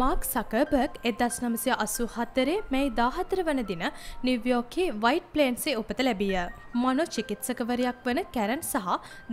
Mark Zuckerberg එදස් නමසය අසු හත්තරේ මෙයි දාහතර වන දින නිව්යෝකේ වයිට් ප්ලේන්සේ උපත ලැබිය. මනෝ චිකිත්සකවරයක් වන කැරන් සහ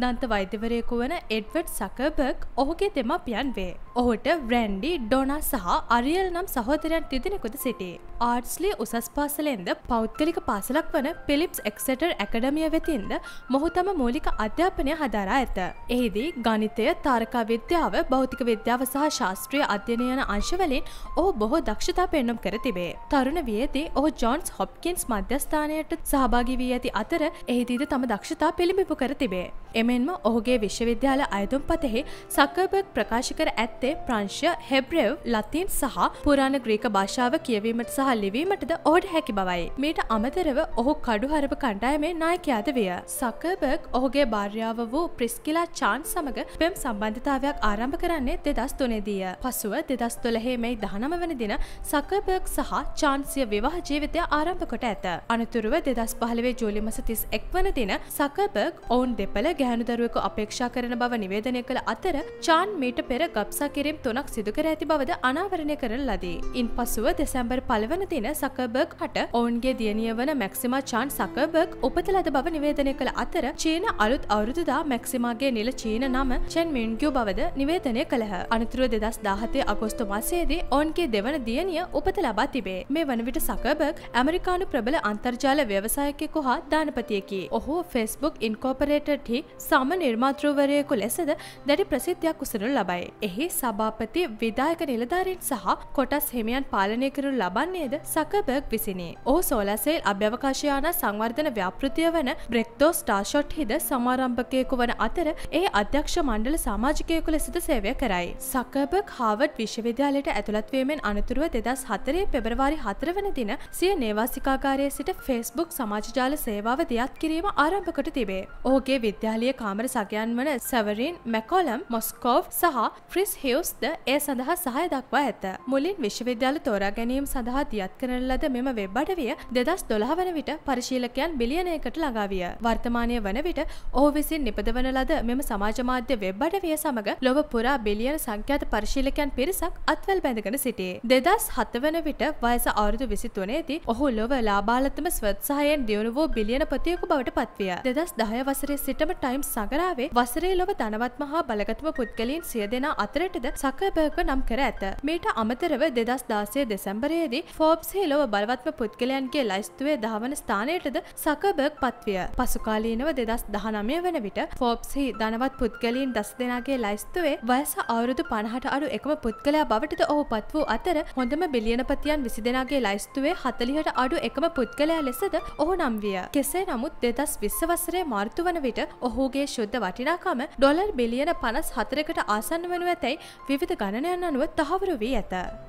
දන්ත වෛද්‍යවරයකු වන එඩ්වඩ් සකබර්ග් ඔහුගේ දෙමපියන් වේ. ඔහුට රැන්ඩි ඩොනා සහ අරියල් නම් සහෝතරයන් තිදිනෙකුද සිටේ. ආර්ට්ස්ලි උසස් පාසලෙන්ද පෞද්ගලික පාසලක් වන පිලිප්ස් එක්සටර් ඇකඩමිය වෙතින්ද මොහු තම මූලික අධ්‍යාපනය හදාරා ඇත. එහිදී ගනිතය තාරකා විද්‍යාව භෞතික විද්‍යාව සහ ශාස්ත්‍රය අධ්‍යනයන අංශ අංශවලින් ඔහු බොහෝ දක්ෂතා පෙන්නුම් කර තිබේ. තරුණ වියදී ඔහු ජොන්ස් හොප්කින්ස් මධ්‍යස්ථානයට සහභාගි වී ඇති අතර එහිදීද තම දක්ෂතා පිළිබිපු කර තිබේ. එමෙන්ම ඔහුගේ විශ්වවිද්‍යාල අයතුම් පතෙහි සකර්බර්ග් ප්‍රකාශ කර ඇත්තේ ප්‍රංශය හෙබ්‍රෙව් ලතින් සහ පුරාණ ග්‍රීක භාෂාව කියවීමට සහ ලිවීමටද ඕඩ හැකි බවයි. මීට අමතරව ඔහු කඩු හරප කණ්ඩායමේ නායකයාද විය. සකර්බර්ග් ඔහුගේ භාර්යාව වූ ප්‍රිස්කිලා චාන් සමඟ පෙම් සම්බන්ධතාවයක් ආරම්භ කරන්නේ දෙදස් තුනේදීය. පසුව දෙදස් තුළ දොළහේ මෙයි දහනම වන දින සකබර්ග් සහ චාන්සිය විවාහ ජීවිතය ආරම්භ කොට ඇත. අනතුරුව දෙදස් පහළවේ ජූලි මස තිස් එක් වන දින සකබර්ග් ඔවුන් දෙපළ ගැහණු දරුවෙකු අපේක්ෂා කරන බව නිවේදනය කළ අතර චාන් මීට පෙර ගබ්සා කිරීම් තුනක් සිදු කර ඇති බවද අනාවරණය කරන ලදී. ඉන් පසුව දෙසැම්බර් පළවන දින සකබර්ග් හට ඔවුන්ගේ දියණිය වන මැක්සිමා චාන් සකබර්ග් උපත ලද බව නිවේදනය කළ අතර චීන අලුත් අවුරුදුදා මැක්සිමාගේ නිල චීන නම චැන් මින්ගියු බවද නිවේදනය කළහ. අනතුරුව දෙදස් දාහතේ අගෝස්තු මස වසයේදී ඔවන්ගේ දෙවන දියනිය උපත ලබා තිබේ මේ වනවිට සකබක් ඇමරිකානු ප්‍රබල අන්තර්ජාල ව්‍යවසායකෙකු හා ධනපතියකි ඔහු ෆෙස්බුක් ඉන්කෝපරේටට හි සම නිර්මාත්‍රවරයකු ලෙසද දැඩි ප්‍රසිද්ධයක් උසරු ලබයි එහි සභාපති විදායක නිලධාරින් සහ කොටස් හිමියන් පාලනය කරු ලබන්නේද සකබර්ග් විසිනි ඔහු සෝලසෙල් අභ්‍යවකාශයාන සංවර්ධන ව්‍යාපෘතිය වන බ්‍රෙක්තෝ ස්ටාෂොට් හිද සමාරම්භකයකු වන අතර ඒ අධ්‍යක්ෂ මණ්ඩල සමාජිකයකු ලෙසද සේවය කරයි සකබක් හාවට් විශ්වවිද්‍යාලය කාර්යාලයට ඇතුළත්වීමෙන් අනතුරුව දෙදස් හතරේ පෙබරවාරි හතරවන දින සිය නේවාසිකාකාරය සිට ෆෙස්බුක් සමාජජාල සේවාව දියත් කිරීම ආරම්භකට තිබේ. ඕගේ විද්‍යාලිය කාමර සගයන් වන සැවරීන් මැකෝලම් මොස්කෝව් සහ ෆ්‍රිස් හිවස් ද ඒ සඳහා සහය දක්වා ඇත. මුලින් විශ්වවිද්‍යාල තෝරා ගැනීම සඳහා දියත් කරන ලද මෙම වෙබ් අඩවිය දෙදස් දොළහ වන විට පරිශීලකයන් බිලියනයකට ළඟාවිය. වර්තමානය වන විට ඔහු විසින් නිපදවන ලද මෙම සමාජමාධ්‍ය වෙබ් අඩවිය සමඟ ලොව පුරා බිලියන සංඛ්‍යාත පරිශීලකයන් පිරිසක් අත් අත්වැල් බැඳගෙන සිටියේ. දෙදස් හත වන විට වයස අවුරුදු විසිතුනේදී ඔහු ලොව ලාබාලතම ස්වත්සාහයෙන් දියුණු වූ බිලියන පතියකු බවට පත්විය. දෙදස් දහය වසරේ සිටම ටයිම් සඟරාවේ වසරේ ලොව ධනවත්ම හා බලගතුම පුද්ගලින් සිය දෙනා අතරටද සකබර්ග නම් කර ඇත. මීට අමතරව දෙදස් දාසය දෙසැම්බරයේදී ෆෝබ්ස් හිලොව බලවත්ම පුද්ගලයන්ගේ ලයිස්තුවේ දහවන ස්ථානයටද සකබර්ග් පත්විය. පසුකාලීනව දෙදස් දහනමය වන විට ෆෝබ්ස්හි ධනවත් පුද්ගලීන් දස් දෙනාගේ ලයිස්තුවේ වයස අවුරුදු පණහට අඩු එකම පුද්ගලයා බවට සේවාවටද ඔහු පත් වූ අතර හොඳම බිලියනපතියන් විසි දෙනාගේ ලයිස්තුවේ හතලිහට අඩු එකම පුද්ගලයා ලෙසද ඔහු නම් විය. කෙසේ නමුත් දෙදස් විස්ස වසරේ මාර්තු වන විට ඔහුගේ ශුද්ධ වටිනාකම ඩොලර් බිලියන පනස් හතරකට ආසන්න වනු ඇතැයි විවිධ ගණනයන් අනුව තහවුරු වී ඇත.